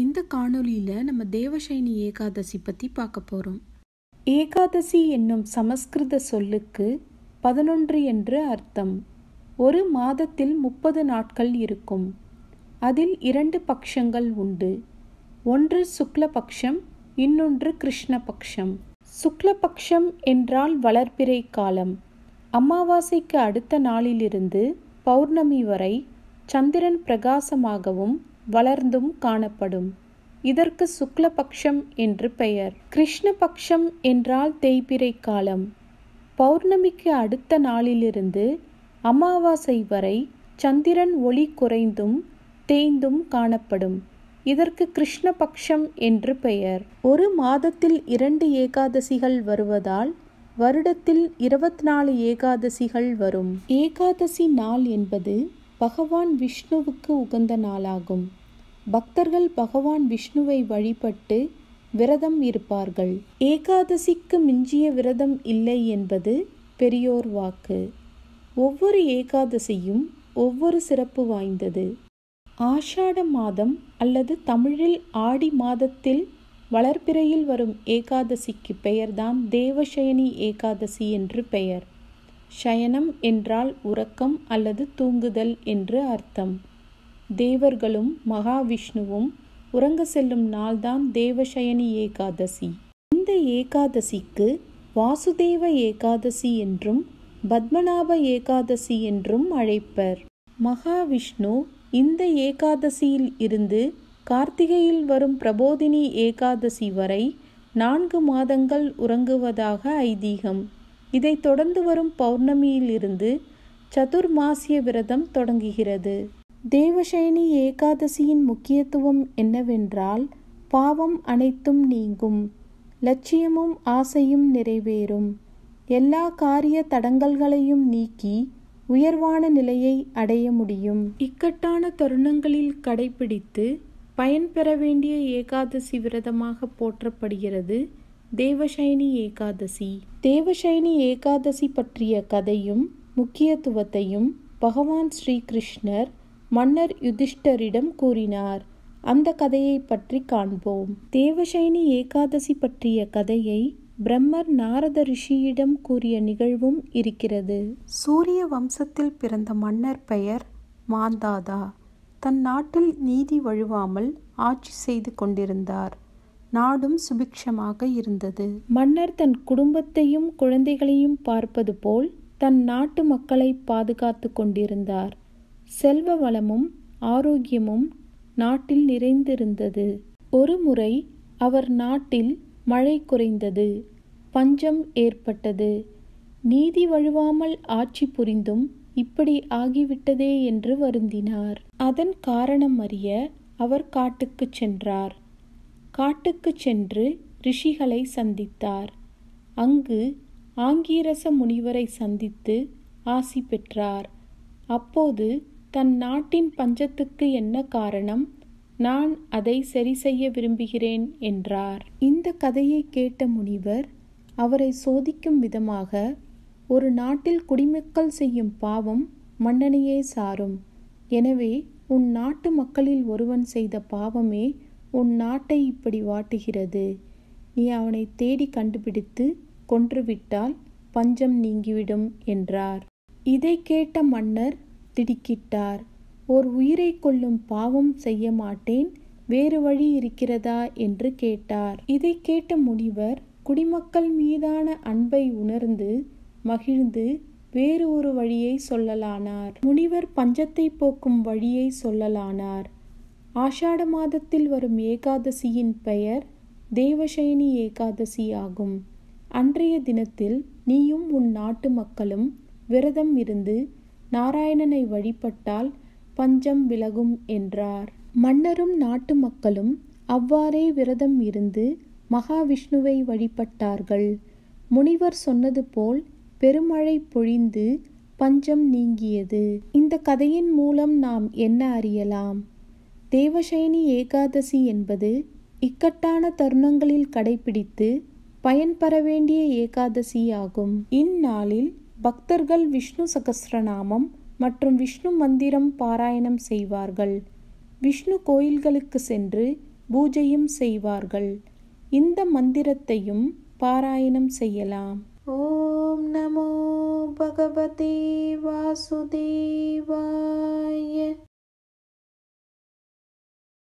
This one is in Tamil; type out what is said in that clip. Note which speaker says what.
Speaker 1: இந்த காணொலியில் நம்ம தேவசைனி ஏகாதசி பற்றி பார்க்க போகிறோம் ஏகாதசி என்னும் சமஸ்கிருத சொல்லுக்கு பதினொன்று என்று அர்த்தம் ஒரு மாதத்தில் முப்பது நாட்கள் இருக்கும் அதில் இரண்டு பக்ஷங்கள் உண்டு ஒன்று சுக்லபக்ஷம் இன்னொன்று கிருஷ்ணபக்ஷம் சுக்லபக்ஷம் என்றால் வளர்ப்பிறை காலம் அமாவாசைக்கு அடுத்த நாளிலிருந்து பௌர்ணமி வரை சந்திரன் பிரகாசமாகவும் வளர்ந்தும் காணப்படும் இதற்கு சுக்லபக்ஷம் என்று பெயர் கிருஷ்ணபக்ஷம் என்றால் தேய்பிரை காலம் பௌர்ணமிக்கு அடுத்த நாளிலிருந்து அமாவாசை வரை சந்திரன் ஒளி குறைந்தும் தேய்ந்தும் காணப்படும் இதற்கு கிருஷ்ணபக்ஷம் என்று பெயர் ஒரு மாதத்தில் இரண்டு ஏகாதசிகள் வருவதால் வருடத்தில் இருபத்தி நாலு ஏகாதசிகள் வரும் ஏகாதசி நாள் என்பது பகவான் விஷ்ணுவுக்கு உகந்த நாளாகும் பக்தர்கள் பகவான் விஷ்ணுவை வழிபட்டு விரதம் இருப்பார்கள் ஏகாதசிக்கு மிஞ்சிய விரதம் இல்லை என்பது பெரியோர் வாக்கு ஒவ்வொரு ஏகாதசியும் ஒவ்வொரு சிறப்பு வாய்ந்தது ஆஷாட மாதம் அல்லது தமிழில் ஆடி மாதத்தில் வளர்ப்பிறையில் வரும் ஏகாதசிக்கு பெயர்தான் தேவசயனி ஏகாதசி என்று பெயர் சயனம் என்றால் உறக்கம் அல்லது தூங்குதல் என்று அர்த்தம் தேவர்களும் மகாவிஷ்ணுவும் உறங்க செல்லும் நாள்தான் தேவசயனி ஏகாதசி இந்த ஏகாதசிக்கு வாசுதேவ ஏகாதசி என்றும் பத்மநாப ஏகாதசி என்றும் அழைப்பர் மகாவிஷ்ணு இந்த ஏகாதசியில் இருந்து கார்த்திகையில் வரும் பிரபோதினி ஏகாதசி வரை நான்கு மாதங்கள் உறங்குவதாக ஐதீகம் இதைத் தொடர்ந்து வரும் பௌர்ணமியிலிருந்து சதுர்மாசிய விரதம் தொடங்குகிறது தேவசயனி ஏகாதசியின் முக்கியத்துவம் என்னவென்றால் பாவம் அனைத்தும் நீங்கும் லட்சியமும் ஆசையும் நிறைவேறும் எல்லா காரிய தடங்கல்களையும் நீக்கி உயர்வான நிலையை அடைய முடியும் இக்கட்டான தருணங்களில் கடைபிடித்து பயன்பெற வேண்டிய ஏகாதசி விரதமாக போற்றப்படுகிறது தேவசைனி ஏகாதசி தேவசைனி ஏகாதசி பற்றிய கதையும் முக்கியத்துவத்தையும் பகவான் ஸ்ரீகிருஷ்ணர் மன்னர் யுதிஷ்டரிடம் கூறினார் அந்த கதையை பற்றி காண்போம் தேவசைனி ஏகாதசி பற்றிய கதையை பிரம்மர் நாரத ரிஷியிடம் கூறிய நிகழ்வும் இருக்கிறது சூரிய வம்சத்தில் பிறந்த மன்னர் பெயர் மாந்தாதா தன் நாட்டில் நீதி வழுவாமல் ஆட்சி செய்து கொண்டிருந்தார் நாடும் சுபிக்ஷமாக இருந்தது மன்னர் தன் குடும்பத்தையும் குழந்தைகளையும் பார்ப்பது போல் தன் நாட்டு மக்களை பாதுகாத்து கொண்டிருந்தார் செல்வ வளமும் ஆரோக்கியமும் நாட்டில் நிறைந்திருந்தது ஒருமுறை அவர் நாட்டில் மழை குறைந்தது பஞ்சம் ஏற்பட்டது நீதி வழுவாமல் ஆட்சி புரிந்தும் இப்படி ஆகிவிட்டதே என்று வருந்தினார் அதன் காரணம் அறிய அவர் காட்டுக்கு சென்றார் காட்டுக்கு சென்று ரிஷிகளை சந்தித்தார் அங்கு ஆங்கீரச முனிவரை சந்தித்து ஆசி பெற்றார் அப்போது தன் நாட்டின் பஞ்சத்துக்கு என்ன காரணம் நான் அதை சரி செய்ய விரும்புகிறேன் என்றார் இந்த கதையை கேட்ட முனிவர் அவரை சோதிக்கும் விதமாக ஒரு நாட்டில் குடிமக்கள் செய்யும் பாவம் மன்னனையே சாரும் எனவே உன் நாட்டு மக்களில் ஒருவன் செய்த பாவமே உன் நாட்டை இப்படி வாட்டுகிறது நீ அவனை தேடி கண்டுபிடித்து கொன்றுவிட்டால் பஞ்சம் நீங்கிவிடும் என்றார் இதை கேட்ட மன்னர் திடுக்கிட்டார் ஓர் உயிரை கொள்ளும் பாவம் செய்ய மாட்டேன் வேறு வழி இருக்கிறதா என்று கேட்டார் இதை கேட்ட முனிவர் குடிமக்கள் மீதான அன்பை உணர்ந்து மகிழ்ந்து வேறு ஒரு வழியை சொல்லலானார் முனிவர் பஞ்சத்தை போக்கும் வழியை சொல்லலானார் ஆஷாட மாதத்தில் வரும் ஏகாதசியின் பெயர் தேவசயனி ஏகாதசி ஆகும் அன்றைய தினத்தில் நீயும் உன் நாட்டு மக்களும் விரதம் இருந்து நாராயணனை வழிபட்டால் பஞ்சம் விலகும் என்றார் மன்னரும் நாட்டு மக்களும் அவ்வாறே விரதம் இருந்து மகாவிஷ்ணுவை வழிபட்டார்கள் முனிவர் சொன்னது போல் பெருமழை பொழிந்து பஞ்சம் நீங்கியது இந்த கதையின் மூலம் நாம் என்ன அறியலாம் தேவசைனி ஏகாதசி என்பது இக்கட்டான தருணங்களில் கடைபிடித்து பயன்பெற வேண்டிய ஏகாதசியாகும் இந்நாளில் பக்தர்கள் விஷ்ணு சகசிரநாமம் மற்றும் விஷ்ணு மந்திரம் பாராயணம் செய்வார்கள் விஷ்ணு கோயில்களுக்கு சென்று பூஜையும் செய்வார்கள் இந்த மந்திரத்தையும் பாராயணம் செய்யலாம் ஓம் நமோ பகவதே வாசுதேவாய